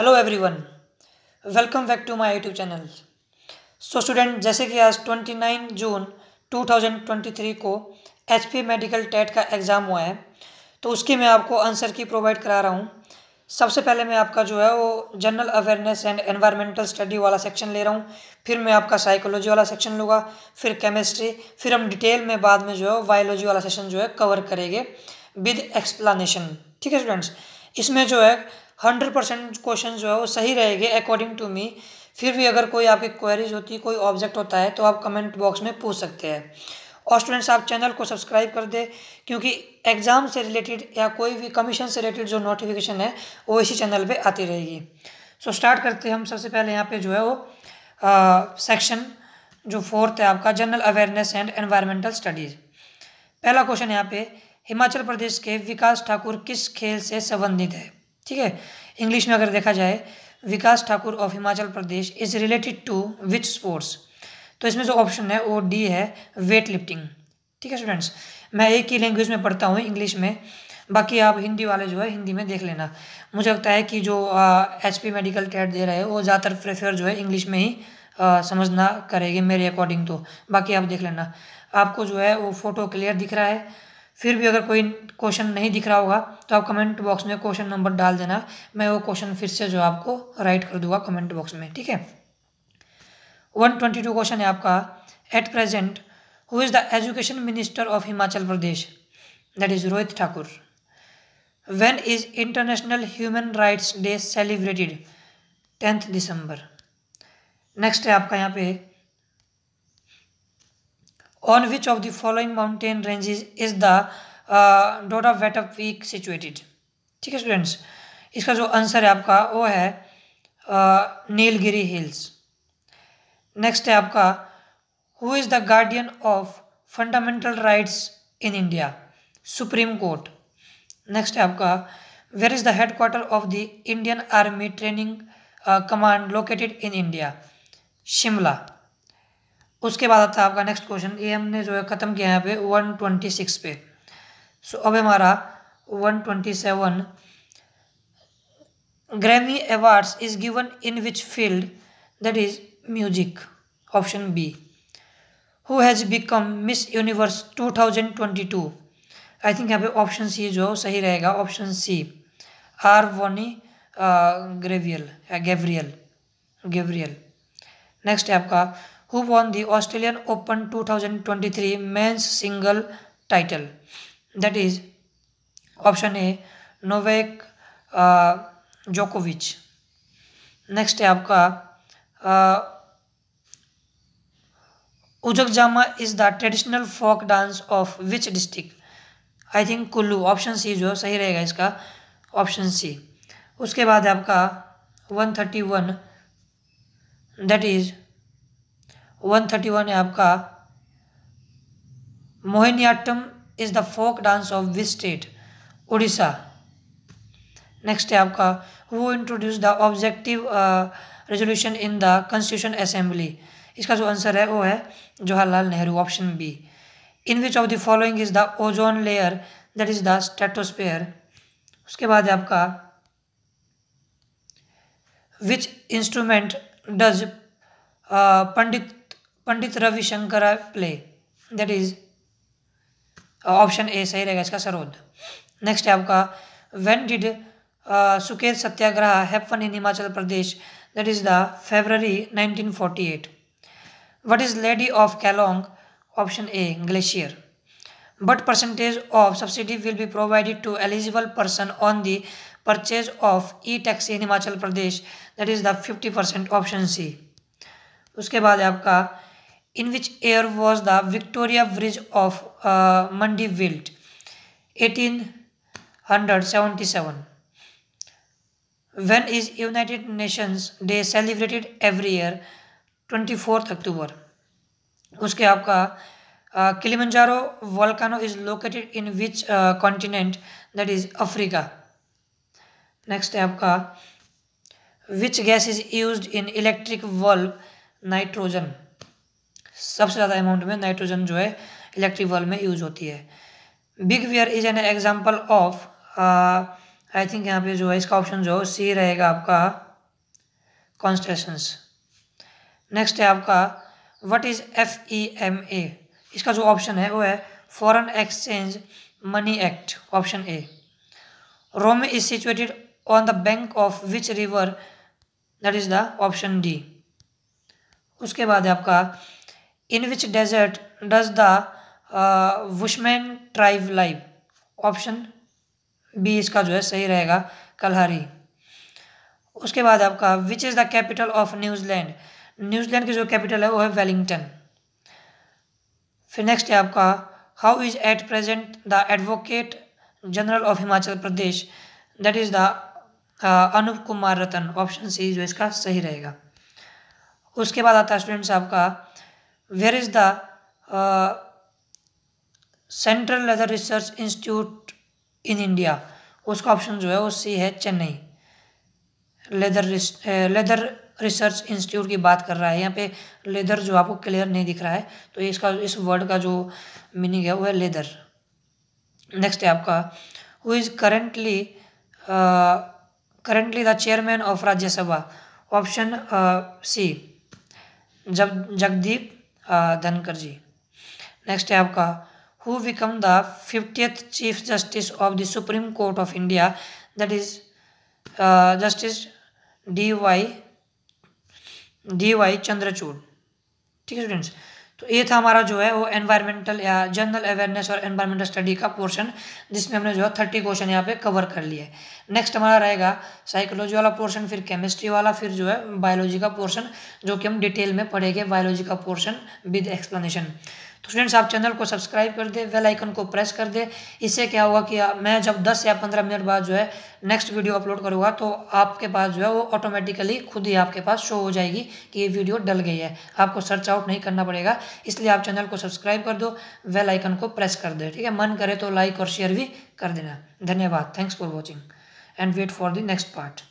Hello everyone welcome back to my YouTube channel so student जैसे कि आज 29 जून 2023 को एचपी मेडिकल टेट का एग्ज़ाम हुआ है तो उसकी मैं आपको आंसर की प्रोवाइड करा रहा हूँ सबसे पहले मैं आपका जो है वो general awareness and environmental study वाला सेक्शन ले रहा हूँ फिर मैं आपका साइकोलॉजी वाला सेक्शन लूँगा फिर केमिस्ट्री फिर हम डिटेल में बाद में जो है बायोलॉजी वाला सेक्शन जो है कवर करेंगे विद एक्सप्लानशन ठीक है स्टूडेंट्स इसमें जो है हंड्रेड परसेंट क्वेश्चन जो है वो सही रहेंगे अकॉर्डिंग टू मी फिर भी अगर कोई आपकी क्वेरीज होती है कोई ऑब्जेक्ट होता है तो आप कमेंट बॉक्स में पूछ सकते हैं और स्टूडेंट्स आप चैनल को सब्सक्राइब कर दें क्योंकि एग्ज़ाम से रिलेटेड या कोई भी कमीशन से रिलेटेड जो नोटिफिकेशन है वो इसी चैनल पर आती रहेगी सो so, स्टार्ट करते हैं हम सबसे पहले यहाँ पे जो है वो सेक्शन जो फोर्थ है आपका general awareness and environmental studies पहला क्वेश्चन यहाँ पे हिमाचल प्रदेश के विकास ठाकुर किस खेल से संबंधित है ठीक है इंग्लिश में अगर देखा जाए Vikas Thakur of Himachal Pradesh is related to which sports तो इसमें जो ऑप्शन है वो डी है वेट लिफ्टिंग ठीक है स्टूडेंट्स मैं एक ही लैंग्वेज में पढ़ता हूँ इंग्लिश में बाकी आप हिंदी वाले जो है हिंदी में देख लेना मुझे लगता है कि जो एच पी मेडिकल टेट दे रहे हैं वो ज़्यादातर प्रेफर जो है इंग्लिश में ही आ, समझना करेगी मेरे अकॉर्डिंग तो बाकी आप देख लेना आपको जो है वो फ़ोटो क्लियर दिख रहा है फिर भी अगर कोई क्वेश्चन नहीं दिख रहा होगा तो आप कमेंट बॉक्स में क्वेश्चन नंबर डाल देना मैं वो क्वेश्चन फिर से जो आपको राइट कर दूंगा कमेंट बॉक्स में ठीक है वन ट्वेंटी टू क्वेश्चन है आपका at present who is the education minister of Himachal Pradesh that is Rohit Thakur when is international human rights day celebrated tenth December next है आपका यहाँ पे on which of the following mountain ranges is the Doda wet of week situated ठीक है students इसका जो answer है आपका वो है नीलगिरी हिल्स नेक्स्ट है आपका who is the guardian of fundamental rights in India supreme court next है आपका where is the headquarter of the Indian army training command located in India Shimla उसके बाद आता है आपका नेक्स्ट क्वेश्चन ये हमने जो है ख़त्म किया यहाँ पे वन ट्वेंटी सिक्स पे सो अब हमारा one twenty seven Grammy awards is given in which field that is music option B who has become Miss Universe two thousand twenty two I think यहाँ पे ऑप्शन सी जो सही रहेगा option C R Bonney Gabriel Gabriel Gabriel next है आपका who won the Australian Open 2023 men's single title. That is option A नोवेक जोकोविच next है आपका Ujag Jama is the traditional folk dance of which district I think Kullu option C जो सही रहेगा इसका option C उसके बाद है आपका one thirty one that is one thirty one है आपका Mohiniyattam is the folk dance of which state Orissa next है आपका who introduce the objective resolution in the constitution assembly इसका जो आंसर है वो है Jawaharlal Nehru option B in which of the following is the ozone layer that is the stratosphere उसके बाद है आपका which instrument does Pandit Pandit Ravishankar play that is option A सही रहेगा इसका सरोद नेक्स्ट है आपका when did uh, Suket Satyagraha happen in Himachal Pradesh that is the February 1948 what is lady of Keylong option A glacier but percentage of subsidy will be provided to eligible person on the of E taxi in Himachal Pradesh that is the fifty percent option C उसके बाद आपका in which year was the Victoria Bridge of uh, Mundy built? 1877. When is United Nations Day celebrated every year? 24th October. उसके आपका Kilimanjaro volcano is located in which continent that is Africa next है आपका which gas is used in electric bulb nitrogen सबसे ज़्यादा amount में nitrogen जो है electric bulb में यूज होती है Big Bear is an example of I think यहाँ पे जो है इसका ऑप्शन जो सी रहेगा आपका कॉन्स्टेशंस नेक्स्ट है आपका what is F E M A इसका जो ऑप्शन है वो है foreign exchange money act option A Rome is situated on the bank of which river that is the option D उसके बाद है आपका इन विच desert does the वुशमैन thrive live option B इसका जो है सही रहेगा कलहारी उसके बाद आपका which is the capital of New Zealand New Zealand की जो कैपिटल है वो है वेलिंगटन फिर नेक्स्ट है आपका how is at present the advocate general of Himachal Pradesh that is the Anoop Kumar Ratan option C जो इसका सही रहेगा उसके बाद आता है स्टूडेंट्स आपका where is the uh, central leather research institute in India उसका ऑप्शन जो है वो सी है Chennai leather leather research institute की बात कर रहा है यहाँ पे लेदर जो आपको क्लियर नहीं दिख रहा है तो इसका इस वर्ड का जो मीनिंग है वो है लेदर नेक्स्ट है आपका who is currently currently the chairman of Rajya Sabha option C जब जगदीप धनकर जी नेक्स्ट है आपका who become the fiftieth chief justice of the supreme court of India that is justice D Y D Y Chandrachud ठीक है students तो ये था हमारा जो है वो एनवायरमेंटल या जनरल अवेयरनेस और एनवायरमेंटल स्टडी का पोर्शन जिसमें हमने जो है थर्टी क्वेश्चन यहाँ पे कवर कर लिए नेक्स्ट हमारा रहेगा साइकोलॉजी वाला पोर्शन फिर केमिस्ट्री वाला फिर जो है बायोलॉजी का पोर्शन जो कि हम डिटेल में पढ़ेंगे बायोलॉजी का पोर्शन विद एक्सप्लेनेशन तो स्टूडेंट्स आप चैनल को सब्सक्राइब कर दे वेल आइकन को प्रेस कर दे इससे क्या होगा कि मैं जब 10 या 15 मिनट बाद जो है नेक्स्ट वीडियो अपलोड करूँगा तो आपके पास जो है वो ऑटोमेटिकली खुद ही आपके पास शो हो जाएगी कि ये वीडियो डल गई है आपको सर्च आउट नहीं करना पड़ेगा इसलिए आप चैनल को सब्सक्राइब कर दो वेल आइकन को प्रेस कर दे ठीक है मन करे तो लाइक और शेयर भी कर देना धन्यवाद thanks for watching and wait for the next part